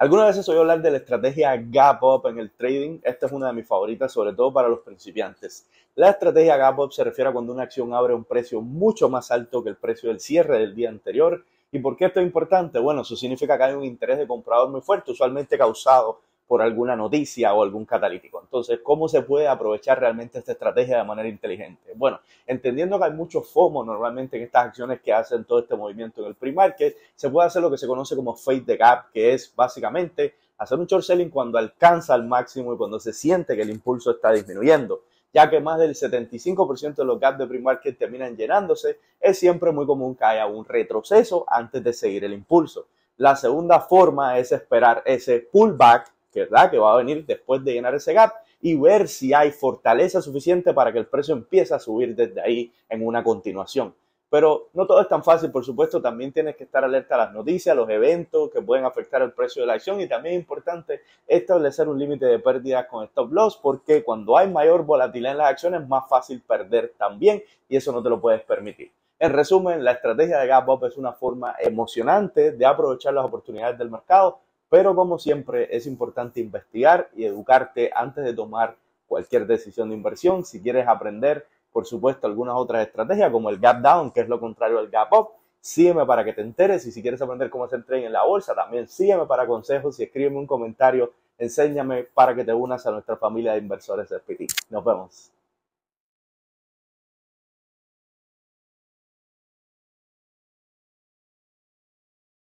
Algunas veces oí hablar de la estrategia Gap Up en el trading. Esta es una de mis favoritas, sobre todo para los principiantes. La estrategia Gap Up se refiere a cuando una acción abre un precio mucho más alto que el precio del cierre del día anterior. ¿Y por qué esto es importante? Bueno, eso significa que hay un interés de comprador muy fuerte, usualmente causado por alguna noticia o algún catalítico. Entonces, ¿cómo se puede aprovechar realmente esta estrategia de manera inteligente? Bueno, entendiendo que hay mucho FOMO normalmente en estas acciones que hacen todo este movimiento en el pre-market, se puede hacer lo que se conoce como fade the gap, que es básicamente hacer un short selling cuando alcanza el máximo y cuando se siente que el impulso está disminuyendo ya que más del 75% de los gaps de pre-market terminan llenándose, es siempre muy común que haya un retroceso antes de seguir el impulso. La segunda forma es esperar ese pullback ¿verdad? Que va a venir después de llenar ese gap y ver si hay fortaleza suficiente para que el precio empiece a subir desde ahí en una continuación. Pero no todo es tan fácil, por supuesto, también tienes que estar alerta a las noticias, a los eventos que pueden afectar el precio de la acción y también es importante establecer un límite de pérdidas con stop loss porque cuando hay mayor volatilidad en las acciones es más fácil perder también y eso no te lo puedes permitir. En resumen, la estrategia de Gap Up es una forma emocionante de aprovechar las oportunidades del mercado pero como siempre, es importante investigar y educarte antes de tomar cualquier decisión de inversión. Si quieres aprender, por supuesto, algunas otras estrategias como el gap down, que es lo contrario al gap up, sígueme para que te enteres. Y si quieres aprender cómo hacer trading en la bolsa, también sígueme para consejos y escríbeme un comentario. Enséñame para que te unas a nuestra familia de inversores de Nos vemos.